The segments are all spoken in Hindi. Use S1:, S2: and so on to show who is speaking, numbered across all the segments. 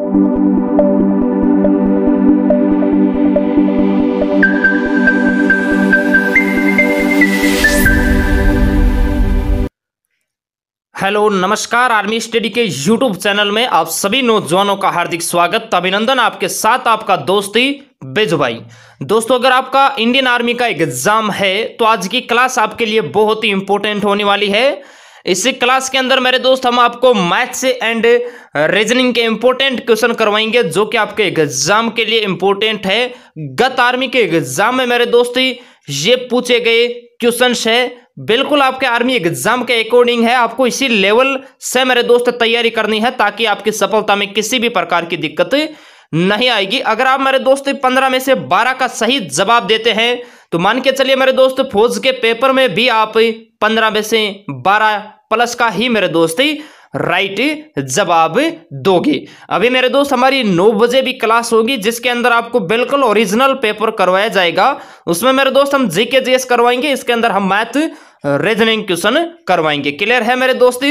S1: हेलो नमस्कार आर्मी स्टडी के यूट्यूब चैनल में आप सभी नौजवानों का हार्दिक स्वागत अभिनंदन आपके साथ आपका दोस्ती बेजु भाई दोस्तों अगर आपका इंडियन आर्मी का एग्जाम है तो आज की क्लास आपके लिए बहुत ही इंपॉर्टेंट होने वाली है इसी क्लास के अंदर मेरे दोस्त हम आपको मैथ्स एंड रीजनिंग के इंपोर्टेंट क्वेश्चन करवाएंगे जो कि आपके एग्जाम के लिए इंपोर्टेंट है गत आर्मी के एग्जाम में मेरे दोस्त ये पूछे गए क्वेश्चन है बिल्कुल आपके आर्मी एग्जाम के अकॉर्डिंग है आपको इसी लेवल से मेरे दोस्त तैयारी करनी है ताकि आपकी सफलता में किसी भी प्रकार की दिक्कत नहीं आएगी अगर आप मेरे दोस्त पंद्रह में से बारह का सही जवाब देते हैं तो मान के चलिए मेरे दोस्त फौज के पेपर में भी आप पंद्रह में से बारह प्लस का ही मेरे दोस्त राइट जवाब दोगे अभी मेरे दोस्त हमारी नौ बजे भी क्लास होगी जिसके अंदर आपको बिल्कुल ओरिजिनल पेपर करवाया जाएगा उसमें मेरे दोस्त हम जीके जीएस करवाएंगे इसके अंदर हम मैथ रीजनिंग क्वेश्चन करवाएंगे क्लियर है मेरे दोस्त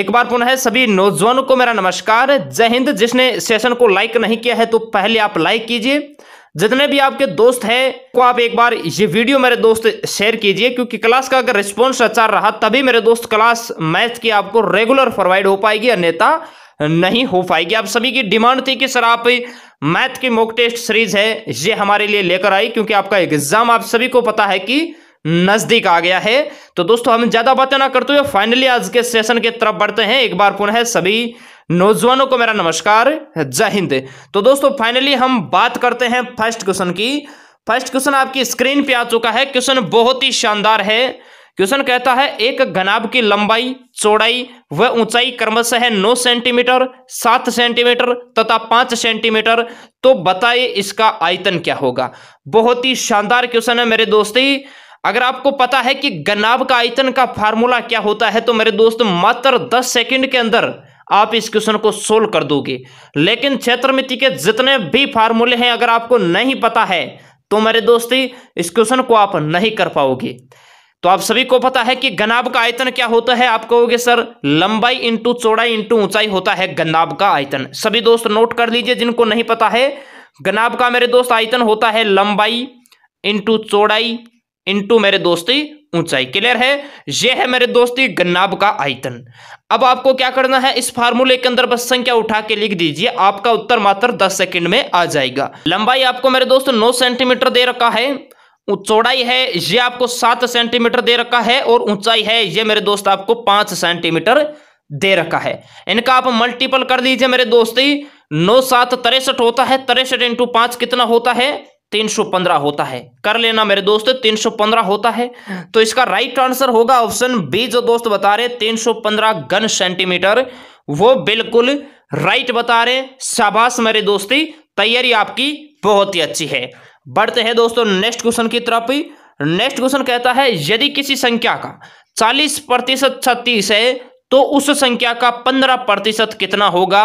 S1: एक बार पुनः सभी नौजवानों को मेरा नमस्कार जय हिंद जिसने सेशन को लाइक नहीं किया है तो पहले आप लाइक कीजिए जितने भी आपके दोस्त हैं को आप एक बार ये वीडियो मेरे दोस्त शेयर कीजिए क्योंकि क्लास का अगर रिस्पॉन्स अच्छा रहा तभी मेरे दोस्त क्लास मैथ की आपको रेगुलर प्रोवाइड हो पाएगी अन्यथा नहीं हो पाएगी आप सभी की डिमांड थी कि सर आप मैथ की मोक टेस्ट सीरीज है ये हमारे लिए लेकर आई क्योंकि आपका एग्जाम आप सभी को पता है कि नजदीक आ गया है तो दोस्तों हम ज्यादा बातें ना करते हुए फाइनली आज के सेशन के तरफ बढ़ते हैं एक बार पुनः सभी नौजवानों को मेरा नमस्कार जय हिंद तो दोस्तों फाइनली हम बात करते हैं फर्स्ट क्वेश्चन की फर्स्ट क्वेश्चन आपकी स्क्रीन पे आ चुका है क्वेश्चन बहुत ही शानदार है क्वेश्चन कहता है एक घनाब की लंबाई चौड़ाई व ऊंचाई क्रमशः है नौ सेंटीमीटर सात सेंटीमीटर तथा पांच सेंटीमीटर तो बताइए इसका आयतन क्या होगा बहुत ही शानदार क्वेश्चन है मेरे दोस्ती अगर आपको पता है कि गनाब का आयतन का फार्मूला क्या होता है तो मेरे दोस्त मात्र दस सेकंड के अंदर आप इस क्वेश्चन को सोल्व कर दोगे लेकिन क्षेत्रमिति के जितने भी फार्मूले हैं अगर आपको नहीं पता है तो मेरे दोस्ती इस क्वेश्चन को आप नहीं कर पाओगे तो आप सभी को पता है कि गनाब का आयतन क्या होता है आप कहोगे सर लंबाई इंटू चौड़ाई इंटू ऊंचाई होता है गनाब का आयतन सभी दोस्त नोट कर लीजिए जिनको नहीं पता है गनाब का मेरे दोस्त आयतन होता है लंबाई इंटू चौड़ाई इंटू मेरे दोस्ती ऊंचाई क्लियर है यह है मेरे दोस्ती गन्नाब का आयतन अब आपको क्या करना है इस फार्मूले के अंदर बस संख्या उठा के लिख दीजिए आपका उत्तर मात्र 10 सेकंड में आ जाएगा लंबाई आपको मेरे दोस्त 9 सेंटीमीटर दे रखा है चौड़ाई है यह आपको सात सेंटीमीटर दे रखा है और ऊंचाई है यह मेरे दोस्त आपको पांच सेंटीमीटर दे रखा है इनका आप मल्टीपल कर दीजिए मेरे दोस्ती नौ सात तिरसठ होता है तिरसठ इंटू पांच कितना होता है तीन सौ पंद्रह होता है कर लेना मेरे दोस्त तीन सौ पंद्रह होता है तो इसका राइट आंसर होगा ऑप्शन बी जो दोस्त बता रहे तीन सौ पंद्रह घन सेंटीमीटर वो बिल्कुल राइट बता रहे शाबाश मेरे दोस्ती तैयारी आपकी बहुत ही अच्छी है बढ़ते हैं दोस्तों नेक्स्ट क्वेश्चन की तरफ नेक्स्ट क्वेश्चन कहता है यदि किसी संख्या का चालीस प्रतिशत छत्तीस है तो उस संख्या का पंद्रह प्रतिशत कितना होगा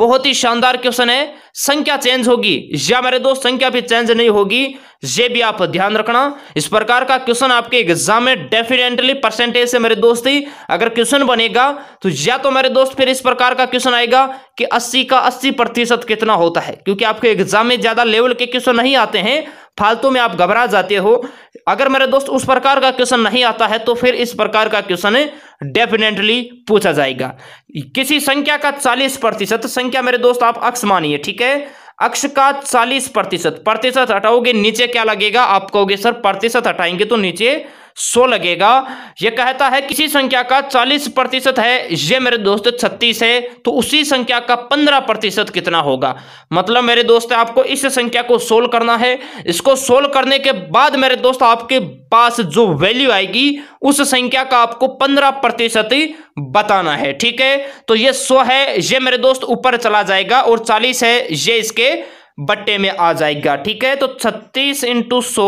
S1: बहुत ही शानदार क्वेश्चन है संख्या चेंज होगी या मेरे दोस्त संख्या भी चेंज नहीं होगी ये भी आप ध्यान रखना इस प्रकार का क्वेश्चन आपके एग्जाम में डेफिनेटली परसेंटेज से मेरे दोस्त ही अगर क्वेश्चन बनेगा तो या तो मेरे दोस्त फिर इस प्रकार का क्वेश्चन आएगा कि 80 का 80 प्रतिशत कितना होता है क्योंकि आपके एग्जाम में ज्यादा लेवल के क्वेश्चन नहीं आते हैं फालतू में आप घबरा जाते हो अगर मेरे दोस्त उस प्रकार का क्वेश्चन नहीं आता है तो फिर इस प्रकार का क्वेश्चन डेफिनेटली पूछा जाएगा किसी संख्या का चालीस प्रतिशत संख्या मेरे दोस्त आप अक्ष मानिए ठीक है अक्ष का चालीस प्रतिशत प्रतिशत हटाओगे नीचे क्या लगेगा आप कहोगे सर प्रतिशत हटाएंगे तो नीचे सो लगेगा यह कहता है किसी संख्या का चालीस प्रतिशत है ये मेरे दोस्त छत्तीस है तो उसी संख्या का पंद्रह प्रतिशत कितना होगा मतलब मेरे दोस्त आपको इस संख्या को सोल्व करना है इसको सोल्व करने के बाद मेरे दोस्त आपके पास जो वैल्यू आएगी उस संख्या का आपको पंद्रह प्रतिशत बताना है ठीक है तो ये सो है ये मेरे दोस्त ऊपर चला जाएगा और चालीस है ये इसके बट्टे में आ जाएगा ठीक है तो छत्तीस इंटू सो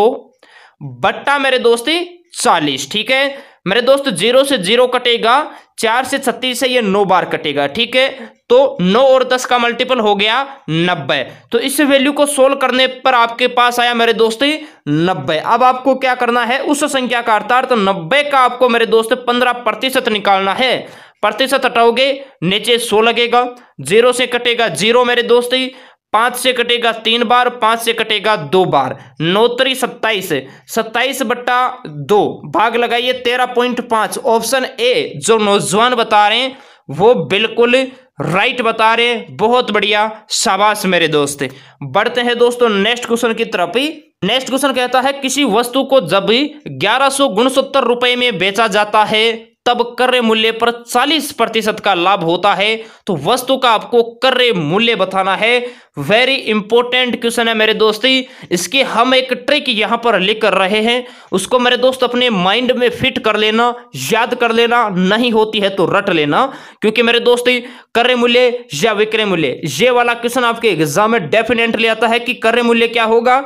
S1: बट्टा मेरे दोस्ती चालीस ठीक है मेरे दोस्त जीरो से जीरो कटेगा चार से छत्तीस से ये नौ बार कटेगा ठीक है तो नौ और दस का मल्टीपल हो गया नब्बे तो इस वैल्यू को सोल्व करने पर आपके पास आया मेरे दोस्त नब्बे अब आपको क्या करना है उस संख्या का अर्थात तो नब्बे का आपको मेरे दोस्त पंद्रह प्रतिशत निकालना है प्रतिशत हटाओगे नीचे सो लगेगा जीरो से कटेगा जीरो मेरे दोस्त पाँच से कटेगा तीन बार पाँच से कटेगा दो बार नौतरी सत्ताईस सत्ताईस बट्टा दो भाग लगाइए तेरह पॉइंट पाँच ऑप्शन ए जो नौजवान बता रहे हैं वो बिल्कुल राइट बता रहे हैं बहुत बढ़िया शाबाश मेरे दोस्त बढ़ते हैं दोस्तों नेक्स्ट क्वेश्चन की तरफ ही नेक्स्ट क्वेश्चन कहता है किसी वस्तु को जब ग्यारह सौ गुणसत्तर रुपए में बेचा जाता है तब कर मूल्य पर 40 प्रतिशत का लाभ होता है तो वस्तु का आपको कर मूल्य बताना है वेरी इंपॉर्टेंट क्वेश्चन है मेरे दोस्ती इसके हम एक ट्रिक यहां पर लिख कर रहे हैं उसको मेरे दोस्त अपने माइंड में फिट कर लेना याद कर लेना नहीं होती है तो रट लेना क्योंकि मेरे दोस्ती कर मूल्य या विक्रय मूल्य ये वाला क्वेश्चन आपके एग्जाम में डेफिनेटली आता है कि कर मूल्य क्या होगा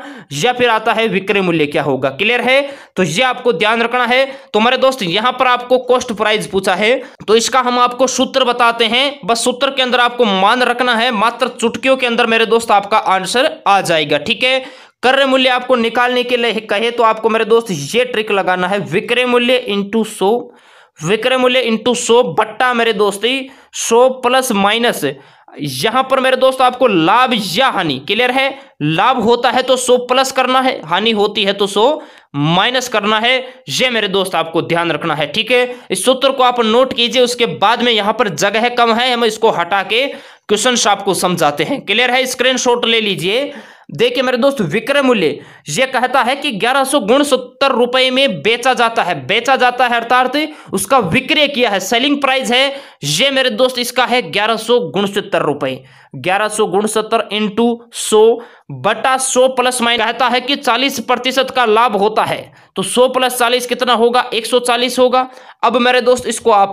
S1: या फिर आता है विक्रय मूल्य क्या होगा क्लियर है तो यह आपको ध्यान रखना है तो मेरे दोस्त यहां पर आपको कॉस्ट प्राइज पूछा है तो इसका हम आपको सूत्र बताते हैं बस सूत्र के अंदर आपको मान रखना है मात्र चुटकियों के अंदर मेरे दोस्त आपका आंसर आ जाएगा ठीक है कर मूल्य आपको निकालने के लिए कहे तो आपको मेरे दोस्त ये ट्रिक लगाना है विक्रय मूल्य इंटू सो विक्रय मूल्य इंटू सो बट्टा मेरे दोस्ती सो प्लस माइनस यहां पर मेरे दोस्त आपको लाभ या हानि क्लियर है लाभ होता है तो सो प्लस करना है हानि होती है तो सो माइनस करना है ये मेरे दोस्त आपको ध्यान रखना है ठीक है इस सूत्र को आप नोट कीजिए उसके बाद में यहां पर जगह कम है हम इसको हटा के क्वेश्चन आपको समझाते हैं क्लियर है स्क्रीन ले लीजिए देखिए मेरे दोस्त विक्रय मूल्य यह कहता है कि ग्यारह सौ सत्तर रुपए में बेचा जाता है बेचा जाता है अर्थात उसका विक्रय किया है सेलिंग प्राइस है ये मेरे दोस्त इसका है ग्यारह सौ सत्तर रुपए ग्यारह सौ सत्तर इंटू सो बटा सो प्लस माइन कहता है कि चालीस प्रतिशत का लाभ होता है तो सो प्लस चालीस कितना होगा एक सौ चालीस होगा अब मेरे दोस्त इसको आप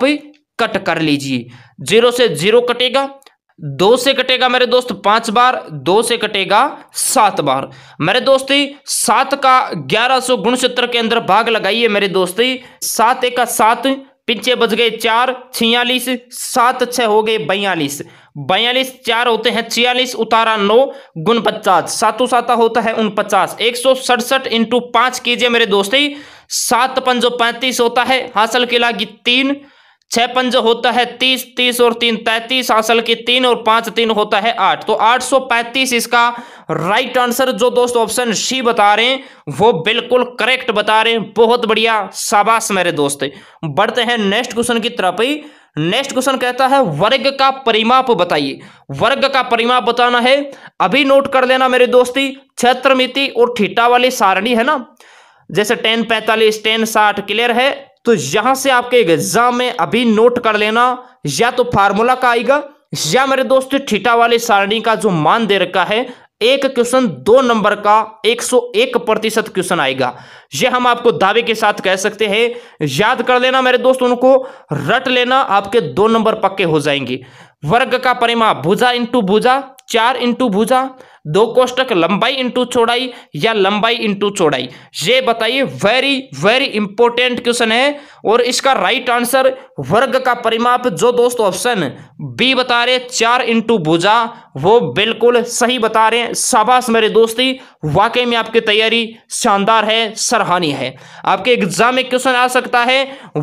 S1: कट कर लीजिए जीरो से जीरो कटेगा दो से कटेगा मेरे दोस्त पांच बार दो से कटेगा सात बार मेरे दोस्ती सात का ग्यारह सौ गुणसत्तर के अंदर भाग लगाइए मेरे दोस्ती सात एक का सात पिंचे बज गए चार छियालीस सात छह हो गए बयालीस बयालीस चार होते हैं छियालीस उतारा नौ गुण पचास सातों साता होता है उन पचास एक सौ सड़सठ इंटू पांच कीजिए मेरे दोस्ती सात पंजो पैंतीस होता है हासिल की लागी तीन छह पंज होता है तीस तीस और तीन तैतीस असल की तीन और पांच तीन होता है आठ तो आठ सौ पैंतीस इसका राइट आंसर जो दोस्त ऑप्शन सी बता रहे हैं वो बिल्कुल करेक्ट बता रहे हैं बहुत बढ़िया शाबाश मेरे दोस्त बढ़ते हैं नेक्स्ट क्वेश्चन की तरफ ही नेक्स्ट क्वेश्चन कहता है वर्ग का परिमाप बताइए वर्ग का परिमाप बताना है अभी नोट कर लेना मेरे दोस्ती क्षेत्र मिति और ठीटा वाली सारणी है ना जैसे टेन पैंतालीस टेन साठ क्लियर है तो यहां से आपके एग्जाम में अभी नोट कर लेना या तो फार्मूला का आएगा या मेरे दोस्त ठीटा वाले सारणी का जो मान दे रखा है एक क्वेश्चन दो नंबर का 101 प्रतिशत क्वेश्चन आएगा यह हम आपको दावे के साथ कह सकते हैं याद कर लेना मेरे दोस्त उनको रट लेना आपके दो नंबर पक्के हो जाएंगे वर्ग का परिमा भुजा इंटू भुजा चार इंटू भुजा दो कोष्टक लंबाई इंटू चौड़ाई या लंबाई इंटू चौड़ाई ये बताइए वेरी वेरी इंपॉर्टेंट क्वेश्चन है और इसका राइट आंसर वर्ग का परिमाप जो दोस्तों ऑप्शन बी बता रहे चार इंटू भुजा वो बिल्कुल सही बता रहे हैं शाबाश मेरे दोस्ती वाकई में आपकी तैयारी शानदार है सराहनीय है आपके एग्जाम में क्वेश्चन आ सकता है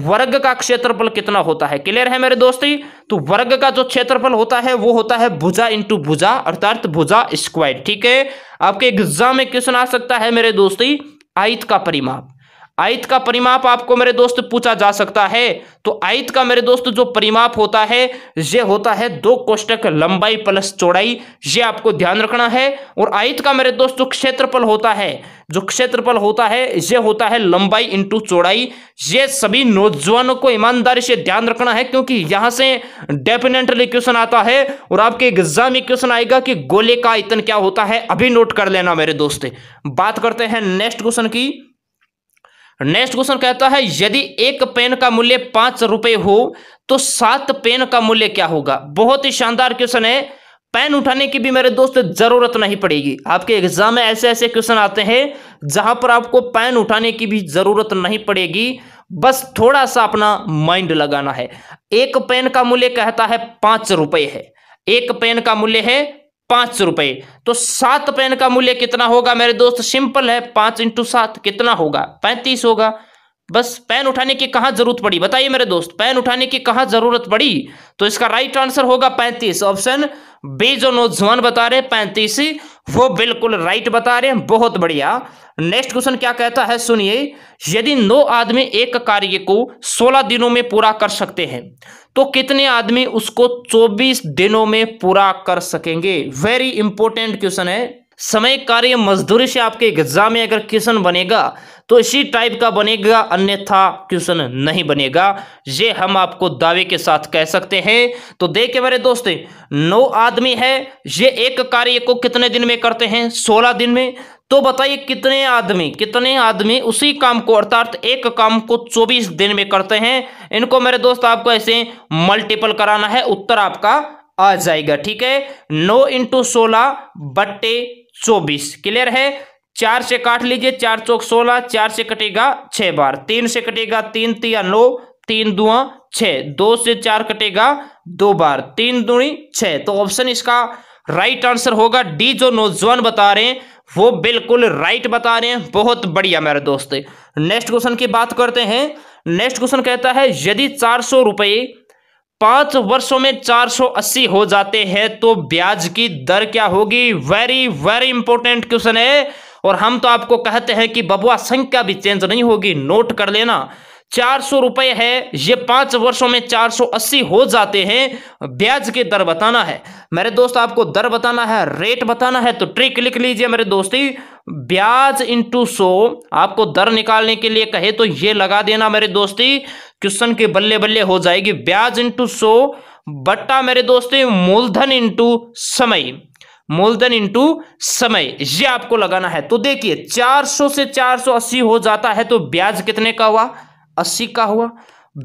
S1: वर्ग का क्षेत्रफल कितना होता है क्लियर है मेरे दोस्ती तो वर्ग का जो क्षेत्रफल होता है वो होता है भुजा इंटू भुजा अर्थात भुजा स्क्वायर ठीक है आपके एग्जाम में क्वेश्चन आ सकता है मेरे दोस्ती आयत का परिमाप आयत का परिमाप आपको मेरे दोस्त पूछा जा सकता है तो आयत का मेरे दोस्त जो परिमाप होता है यह होता है दो कोष्टक लंबाई प्लस चौड़ाई ये आपको ध्यान रखना है और आयत का मेरे दोस्त जो क्षेत्रफल होता है जो क्षेत्रफल होता है यह होता है लंबाई इंटू चौड़ाई ये सभी नौजवानों को ईमानदारी से ध्यान रखना है क्योंकि यहां से डेफिनेटली क्वेश्चन आता है और आपके एग्जाम में क्वेश्चन आएगा कि गोले का आयतन क्या होता है अभी नोट कर लेना मेरे दोस्त बात करते हैं नेक्स्ट क्वेश्चन की नेक्स्ट क्वेश्चन कहता है यदि एक पेन का मूल्य पांच रुपए हो तो सात पेन का मूल्य क्या होगा बहुत ही शानदार क्वेश्चन है पेन उठाने की भी मेरे दोस्त जरूरत नहीं पड़ेगी आपके एग्जाम में ऐसे ऐसे क्वेश्चन आते हैं जहां पर आपको पेन उठाने की भी जरूरत नहीं पड़ेगी बस थोड़ा सा अपना माइंड लगाना है एक पेन का मूल्य कहता है पांच रुपए है एक पेन का मूल्य है पांच रुपए तो सात पेन का मूल्य कितना होगा मेरे दोस्त सिंपल है पांच इंटू सात कितना होगा पैंतीस होगा बस पेन उठाने की कहां जरूरत पड़ी बताइए मेरे दोस्त पेन उठाने की कहां जरूरत पड़ी तो इसका राइट आंसर होगा पैंतीस ऑप्शन बी जो नौजवान बता रहे पैंतीस वो बिल्कुल राइट बता रहे हैं बहुत बढ़िया नेक्स्ट क्वेश्चन क्या कहता है सुनिए यदि नौ आदमी एक कार्य को सोलह दिनों में पूरा कर सकते हैं तो कितने आदमी उसको 24 दिनों में पूरा कर सकेंगे वेरी इंपॉर्टेंट क्वेश्चन है समय कार्य मजदूरी से आपके एग्जाम में अगर क्वेश्चन बनेगा तो इसी टाइप का बनेगा अन्यथा क्वेश्चन नहीं बनेगा ये हम आपको दावे के साथ कह सकते हैं तो देखे मेरे दोस्त नौ आदमी है ये एक कार्य को कितने दिन में करते हैं सोलह दिन में तो बताइए कितने आदमी कितने आदमी उसी काम को अर्थात एक काम को 24 दिन में करते हैं इनको मेरे दोस्त आपको ऐसे मल्टीपल कराना है उत्तर आपका आ जाएगा ठीक है नो इंटू सोलह बट्टे चौबीस क्लियर है चार से काट लीजिए चार चौक सोलह चार से कटेगा छह बार तीन से कटेगा तीन तिया नौ तीन दुआ छः दो से चार कटेगा दो बार तीन दुई छ तो ऑप्शन इसका राइट आंसर होगा डी जो नौजवान बता रहे हैं वो बिल्कुल राइट बता रहे हैं बहुत बढ़िया मेरे दोस्त नेक्स्ट क्वेश्चन की बात करते हैं नेक्स्ट क्वेश्चन कहता है यदि चार सौ रुपये पांच वर्षों में चार अस्सी हो जाते हैं तो ब्याज की दर क्या होगी वेरी वेरी इंपॉर्टेंट क्वेश्चन है और हम तो आपको कहते हैं कि बबुआ संख्या भी चेंज नहीं होगी नोट कर लेना चार सौ रुपये है ये पांच वर्षों में चार सौ अस्सी हो जाते हैं ब्याज के दर बताना है मेरे दोस्त आपको दर बताना है रेट बताना है तो ट्रिक लिख लीजिए मेरे दोस्ती ब्याज इंटू सो आपको दर निकालने के लिए कहे तो ये लगा देना मेरे दोस्ती क्वेश्चन के बल्ले बल्ले हो जाएगी ब्याज इंटू सो बट्टा मेरे दोस्ती मूलधन इंटू समय मूलधन इंटू समय ये आपको लगाना है तो देखिए 400 से 480 हो जाता है तो ब्याज कितने का हुआ अस्सी का हुआ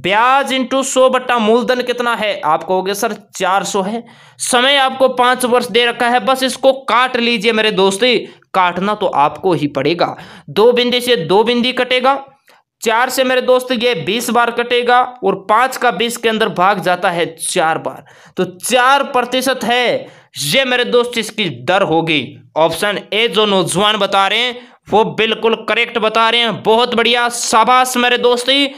S1: ब्याज इंटू सौ बट्टा मूलधन कितना है आप कहोगे सर चार सौ है समय आपको पांच वर्ष दे रखा है बस इसको काट लीजिए मेरे दोस्त काटना तो आपको ही पड़ेगा दो बिंदी से दो बिंदी कटेगा चार से मेरे दोस्त ये बीस बार कटेगा और पांच का बीस के अंदर भाग जाता है चार बार तो चार प्रतिशत है ये मेरे दोस्त इसकी दर होगी ऑप्शन ए जो नौजवान बता रहे हैं वो बिल्कुल करेक्ट बता रहे हैं बहुत बढ़िया शाबाश मेरे दोस्ती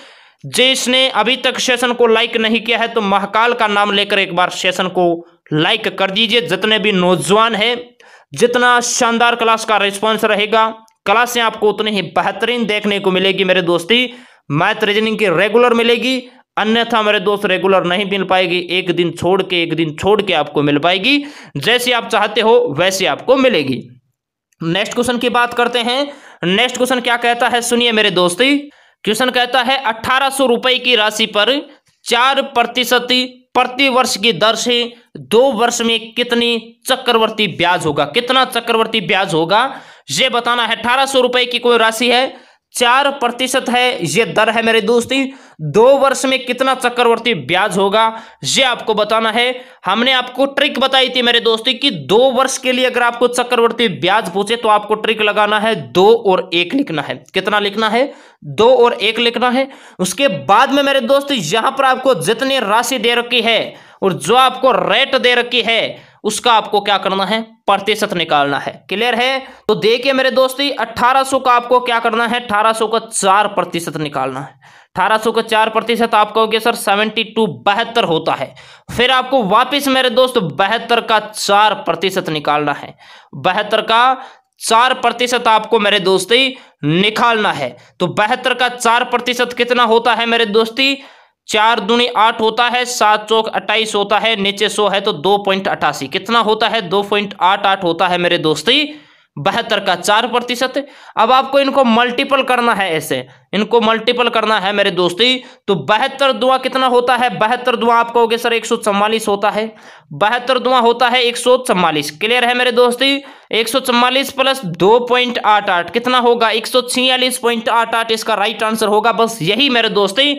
S1: जिसने अभी तक सेशन को लाइक नहीं किया है तो महाकाल का नाम लेकर एक बार सेशन को लाइक कर दीजिए जितने भी नौजवान है जितना शानदार क्लास का रिस्पॉन्स रहेगा क्लासें आपको उतनी ही बेहतरीन देखने को मिलेगी मेरे दोस्ती मैथ रीजनिंग की रेगुलर मिलेगी अन्यथा मेरे दोस्त रेगुलर नहीं मिल पाएगी एक दिन छोड़ के एक दिन छोड़ के आपको मिल पाएगी जैसे आप चाहते हो वैसे आपको मिलेगी नेक्स्ट क्वेश्चन की बात करते हैं नेक्स्ट क्वेश्चन क्या कहता है सुनिए मेरे दोस्ती क्वेश्चन कहता है अठारह सौ रुपए की राशि पर चार प्रतिशत प्रति वर्ष की दर से दो वर्ष में कितनी चक्रवर्ती ब्याज होगा कितना चक्रवर्ती ब्याज होगा ये बताना है अठारह सौ रुपए की कोई राशि है चार प्रतिशत है ये दर है मेरे दोस्ती दो वर्ष में कितना चक्रवर्ती ब्याज होगा ये आपको बताना है हमने आपको ट्रिक बताई थी मेरे दोस्ती कि दो वर्ष के लिए अगर आपको चक्रवर्ती ब्याज पूछे तो आपको ट्रिक लगाना है दो और एक लिखना है कितना लिखना है दो और एक लिखना है उसके बाद में मेरे दोस्त यहां पर आपको जितनी राशि दे रखी है और जो आपको रेट दे रखी है उसका आपको क्या करना है प्रतिशत निकालना है क्लियर है तो देखिए मेरे दोस्ती 1800 का आपको क्या करना है 1800 का चार प्रतिशत निकालना है अठारह का चार प्रतिशत आप कहोगे सर सेवेंटी टू बहत्तर होता है फिर आपको वापस मेरे दोस्त बहत्तर का चार प्रतिशत निकालना है बहत्तर का चार प्रतिशत आपको मेरे दोस्ती निकालना है तो बहत्तर का चार प्रतिशत कितना होता है मेरे दोस्ती चार दुनी आठ होता है सात चौक अट्ठाईस होता है नीचे सौ है तो दो पॉइंट अट्ठासी कितना होता है दो पॉइंट आठ आठ होता है मेरे दोस्ती बहत्तर का चार प्रतिशत अब आपको इनको मल्टीपल करना है ऐसे इनको मल्टीपल करना है मेरे दोस्ती तो बहत्तर दुआ कितना होता है बहत्तर दुआ आप कहोगे सर एक होता है बहत्तर दुआ होता है एक क्लियर है मेरे दोस्ती एक प्लस दो पॉइंट आठ आठ कितना होगा एक सौ छियालीस पॉइंट आठ आठ इसका राइट आंसर होगा बस यही मेरे दोस्ती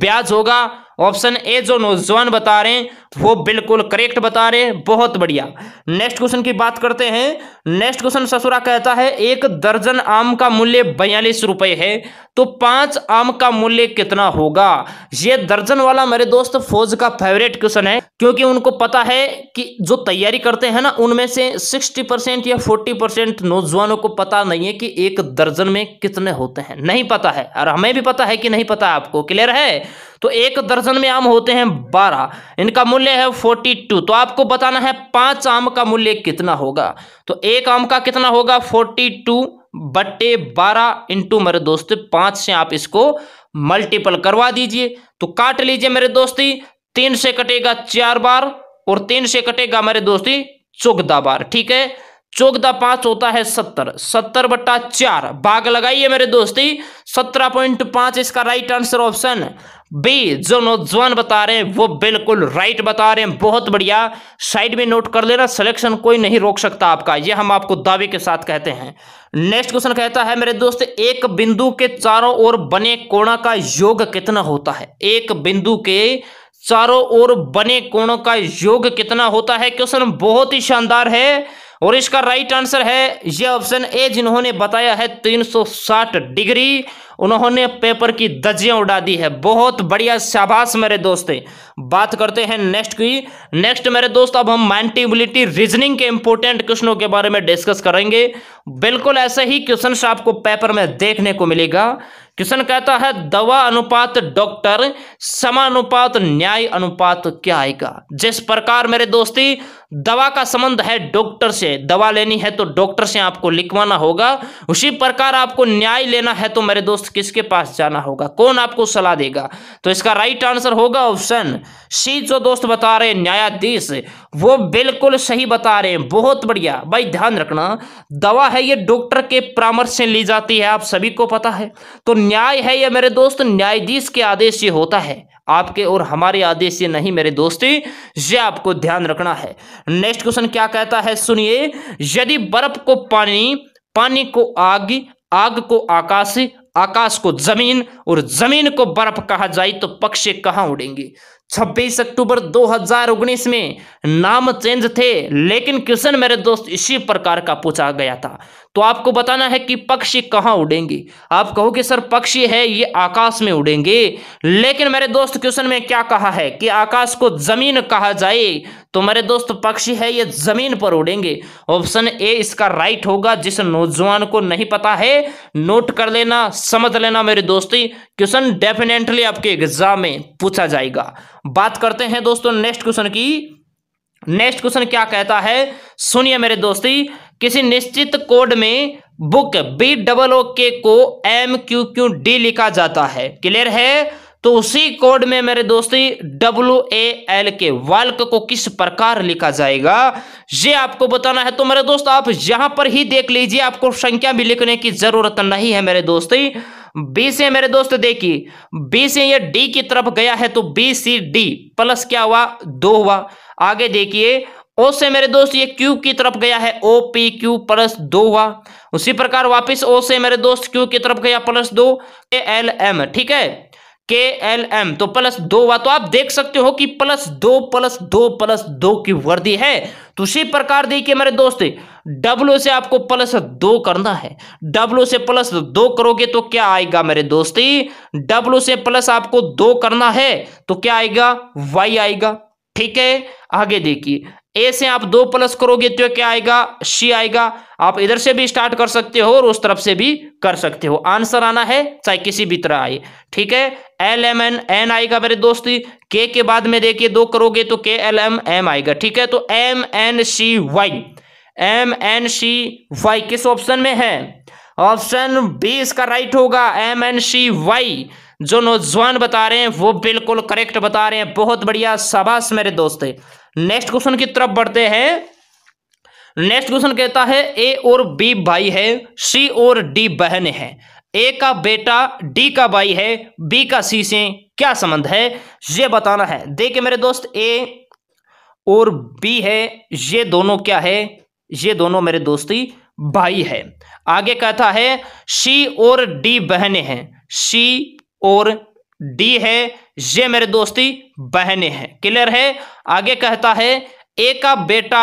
S1: ब्याज होगा ऑप्शन ए जो नौजवान बता रहे हैं वो बिल्कुल करेक्ट बता रहे हैं बहुत बढ़िया नेक्स्ट क्वेश्चन की बात करते हैं नेक्स्ट क्वेश्चन ससुरा कहता है एक दर्जन आम का मूल्य बयालीस रुपए है तो पांच आम का मूल्य कितना होगा ये दर्जन वाला मेरे दोस्त फौज का फेवरेट क्वेश्चन है क्योंकि उनको पता है कि जो तैयारी करते हैं ना उनमें से सिक्सटी परसेंट या फोर्टी परसेंट नौजवानों को पता नहीं है कि एक दर्जन में कितने होते हैं नहीं पता है और हमें भी पता है कि नहीं पता आपको क्लियर है तो एक दर्जन में आम होते हैं बारह इनका मूल्य है फोर्टी टू तो आपको बताना है पांच आम का मूल्य कितना होगा तो एक आम का कितना होगा फोर्टी टू बट्टे बारह इंटू मेरे दोस्त पांच से आप इसको मल्टीपल करवा दीजिए तो काट लीजिए मेरे दोस्ती तीन से कटेगा चार बार और तीन से कटेगा मेरे दोस्ती चौगदा बार ठीक है चौगदा पांच होता है सत्तर सत्तर बट्टा चार भाग लगाइए मेरे दोस्ती सत्रह पॉइंट पांच इसका राइट आंसर ऑप्शन बी जो नौजवान बता रहे हैं वो बिल्कुल राइट बता रहे हैं बहुत बढ़िया साइड में नोट कर लेना सिलेक्शन कोई नहीं रोक सकता आपका ये हम आपको दावे के साथ कहते हैं नेक्स्ट क्वेश्चन कहता है मेरे दोस्त एक बिंदु के चारों ओर बने कोणा का योग कितना होता है एक बिंदु के चारों ओर बने कोणों का योग कितना होता है क्वेश्चन बहुत ही शानदार है और इसका राइट आंसर है यह ऑप्शन ए जिन्होंने बताया है तीन डिग्री उन्होंने पेपर की दजियां उड़ा दी है बहुत बढ़िया शाबाश मेरे दोस्त बात करते हैं नेक्स्ट की नेक्स्ट मेरे दोस्त अब हम माइंटेबिलिटी रीजनिंग के इंपोर्टेंट क्वेश्चनों के बारे में डिस्कस करेंगे बिल्कुल ऐसे ही क्वेश्चन आपको पेपर में देखने को मिलेगा क्वेश्चन कहता है दवा अनुपात डॉक्टर समानुपात न्याय अनुपात क्या आएगा जिस प्रकार मेरे दोस्ती दवा का संबंध है डॉक्टर से दवा लेनी है तो डॉक्टर से आपको लिखवाना होगा उसी प्रकार आपको न्याय लेना है तो मेरे दोस्त किसके पास जाना होगा कौन आपको सलाह देगा तो इसका राइट आंसर होगा ऑप्शन सी जो दोस्त बता रहे न्यायाधीश वो बिल्कुल सही बता रहे हैं बहुत बढ़िया भाई ध्यान रखना दवा है ये डॉक्टर के परामर्श से ली जाती है आप सभी को पता है तो न्याय है यह मेरे दोस्त न्यायाधीश के आदेश से होता है आपके और हमारे आदेश ये नहीं मेरे दोस्ती ये आपको ध्यान रखना है नेक्स्ट क्वेश्चन क्या कहता है सुनिए यदि बर्फ को पानी पानी को आग आग को आकाश आकाश को जमीन और जमीन को बर्फ कहा जाए तो पक्षी कहां उड़ेंगे 26 अक्टूबर 2019 में नाम चेंज थे लेकिन क्वेश्चन मेरे दोस्त इसी प्रकार का पूछा गया था तो आपको बताना है कि पक्षी कहाँ उड़ेंगे आप कहो कि सर पक्षी है ये आकाश में उड़ेंगे लेकिन मेरे दोस्त क्वेश्चन में क्या कहा है कि आकाश को जमीन कहा जाए तो मेरे दोस्त पक्षी है ये जमीन पर उड़ेंगे ऑप्शन ए इसका राइट होगा जिस नौजवान को नहीं पता है नोट कर लेना समझ लेना मेरे दोस्ती क्वेश्चन डेफिनेटली आपके एग्जाम में पूछा जाएगा बात करते हैं दोस्तों नेक्स्ट क्वेश्चन की नेक्स्ट क्वेश्चन क्या कहता है सुनिए मेरे दोस्ती किसी निश्चित कोड में बुक बी डबल ओ के को एम क्यू क्यू डी लिखा जाता है क्लियर है तो उसी कोड में मेरे दोस्ती W A L K walk को किस प्रकार लिखा जाएगा ये आपको बताना है तो मेरे दोस्त आप यहां पर ही देख लीजिए आपको संख्या भी लिखने की जरूरत नहीं है मेरे दोस्ती बी से मेरे दोस्त देखिए बी से ये डी की तरफ गया है तो बी सी डी प्लस क्या हुआ दो हुआ आगे देखिए ओ से मेरे दोस्त ये क्यू की तरफ गया है ओ पी क्यू प्लस दो हुआ उसी प्रकार वापस ओ से मेरे दोस्त क्यू की तरफ गया प्लस दो के एल एम ठीक है के एल एम तो प्लस दो हुआ तो आप देख सकते हो कि प्लस दो प्लस दो प्लस दो की वर्दी है तो उसी प्रकार देखिए मेरे दोस्त डब्ल्यू से आपको प्लस दो करना है डब्ल्यू से प्लस दो करोगे तो क्या आएगा मेरे दोस्ती डब्ल्यू से प्लस आपको दो करना है तो क्या आएगा वाई आएगा ठीक है आगे देखिए ए से आप दो प्लस करोगे तो क्या आएगा सी आएगा आप इधर से भी स्टार्ट कर सकते हो और उस तरफ से भी कर सकते हो आंसर आना है चाहे किसी भी तरह आए ठीक है एल एम एन एन आएगा मेरे दोस्त के के बाद में देखिए दो करोगे तो के एल एम एम आएगा ठीक है तो M N C Y M N C Y किस ऑप्शन में है ऑप्शन बी इसका राइट होगा एम एन सी वाई जो नौजवान बता रहे हैं वो बिल्कुल करेक्ट बता रहे हैं बहुत बढ़िया शाबाश मेरे दोस्त है नेक्स्ट क्वेश्चन की तरफ बढ़ते हैं नेक्स्ट क्वेश्चन कहता है ए और बी भाई है सी और डी बहन है ए का बेटा डी का भाई है बी का सी से क्या संबंध है ये बताना है देखिए मेरे दोस्त ए और बी है ये दोनों क्या है ये दोनों मेरे दोस्ती भाई है आगे कहता है सी और डी बहने हैं सी और डी है ये मेरे दोस्ती बहने हैं क्लियर है आगे कहता है ए का बेटा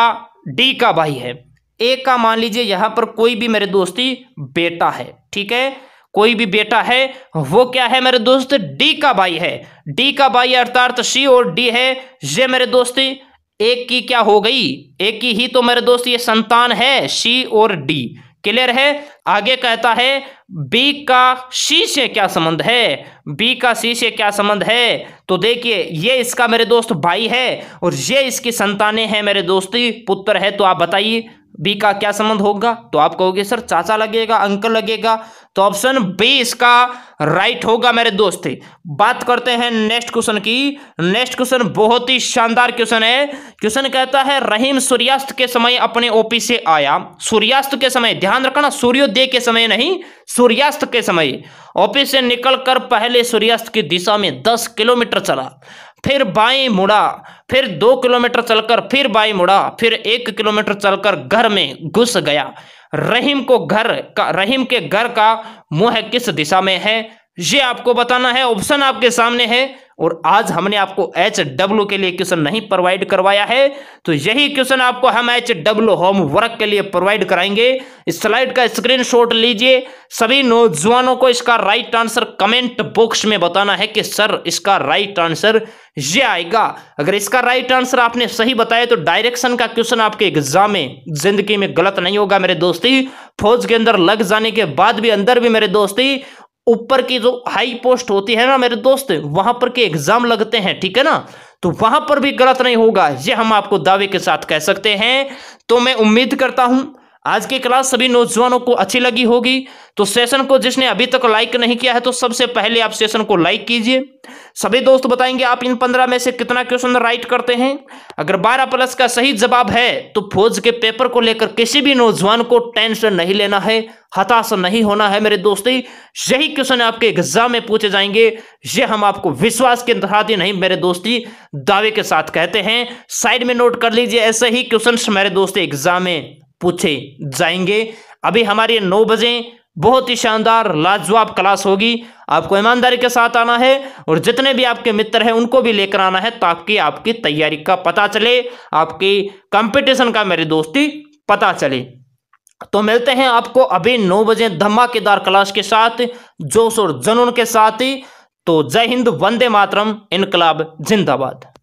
S1: डी का भाई है ए का मान लीजिए यहां पर कोई भी मेरे दोस्ती बेटा है ठीक है कोई भी बेटा है वो क्या है मेरे दोस्त डी का भाई है डी का भाई अर्थात सी और डी है ये मेरे दोस्ती एक की क्या हो गई एक की ही तो मेरे दोस्त ये संतान है सी और डी क्लियर है आगे कहता है बी का सी से क्या संबंध है बी का सी से क्या संबंध है तो देखिए ये इसका मेरे दोस्त भाई है और ये इसकी संतानें हैं मेरे दोस्ती पुत्र है तो आप बताइए बी का क्या संबंध होगा तो आप कहोगे सर चाचा लगेगा अंकल लगेगा तो ऑप्शन बी इसका राइट होगा मेरे दोस्त बात करते हैं नेक्स्ट क्वेश्चन की नेक्स्ट क्वेश्चन बहुत ही शानदार क्वेश्चन है क्वेश्चन कहता है रहीम सूर्यास्त के समय अपने ओपी से आया सूर्यास्त के समय ध्यान रखना सूर्योदय के समय नहीं सूर्यास्त के समय ऑफिस से निकलकर पहले सूर्यास्त की दिशा में दस किलोमीटर चला फिर बाई मुड़ा फिर दो किलोमीटर चलकर फिर बाई मुड़ा फिर एक किलोमीटर चलकर घर में घुस गया रहीम को घर का रहीम के घर का मुंह किस दिशा में है ये आपको बताना है ऑप्शन आपके सामने है और आज हमने आपको एच डब्ल्यू के लिए क्वेश्चन नहीं प्रोवाइड करवाया है तो यही क्वेश्चन आपको हम एच डब्ल्यू होमवर्क के लिए प्रोवाइड कराएंगे इस स्लाइड का स्क्रीनशॉट लीजिए सभी नौजवानों को इसका राइट आंसर कमेंट बॉक्स में बताना है कि सर इसका राइट आंसर ये आएगा अगर इसका राइट आंसर आपने सही बताया तो डायरेक्शन का क्वेश्चन आपके एग्जाम में जिंदगी में गलत नहीं होगा मेरे दोस्ती फौज के अंदर लग जाने के बाद भी अंदर भी मेरे दोस्ती ऊपर की जो हाई पोस्ट होती है ना मेरे दोस्त वहां पर के एग्जाम लगते हैं ठीक है ना तो वहां पर भी गलत नहीं होगा ये हम आपको दावे के साथ कह सकते हैं तो मैं उम्मीद करता हूं आज की क्लास सभी नौजवानों को अच्छी लगी होगी तो सेशन को जिसने अभी तक लाइक नहीं किया है तो सबसे पहले आप सेशन को लाइक कीजिए सभी दोस्त बताएंगे आप इन पंद्रह में से कितना क्वेश्चन राइट करते हैं अगर बारह प्लस का सही जवाब है तो फौज के पेपर को लेकर किसी भी नौजवान को टेंशन नहीं लेना है हताश नहीं होना है मेरे दोस्ती यही क्वेश्चन आपके एग्जाम में पूछे जाएंगे ये हम आपको विश्वास के ही नहीं मेरे दोस्ती दावे के साथ कहते हैं साइड में नोट कर लीजिए ऐसे ही क्वेश्चन मेरे दोस्ती एग्जाम में पूछे जाएंगे अभी हमारे नौ बजे बहुत ही शानदार लाजवाब क्लास होगी आपको ईमानदारी के साथ आना है और जितने भी आपके मित्र हैं उनको भी लेकर आना है ताकि आपकी तैयारी का पता चले आपकी कंपटीशन का मेरी दोस्ती पता चले तो मिलते हैं आपको अभी नौ बजे धमाकेदार क्लास के साथ जोश और जनून के साथ ही तो जय हिंद वंदे मातरम इनकलाब जिंदाबाद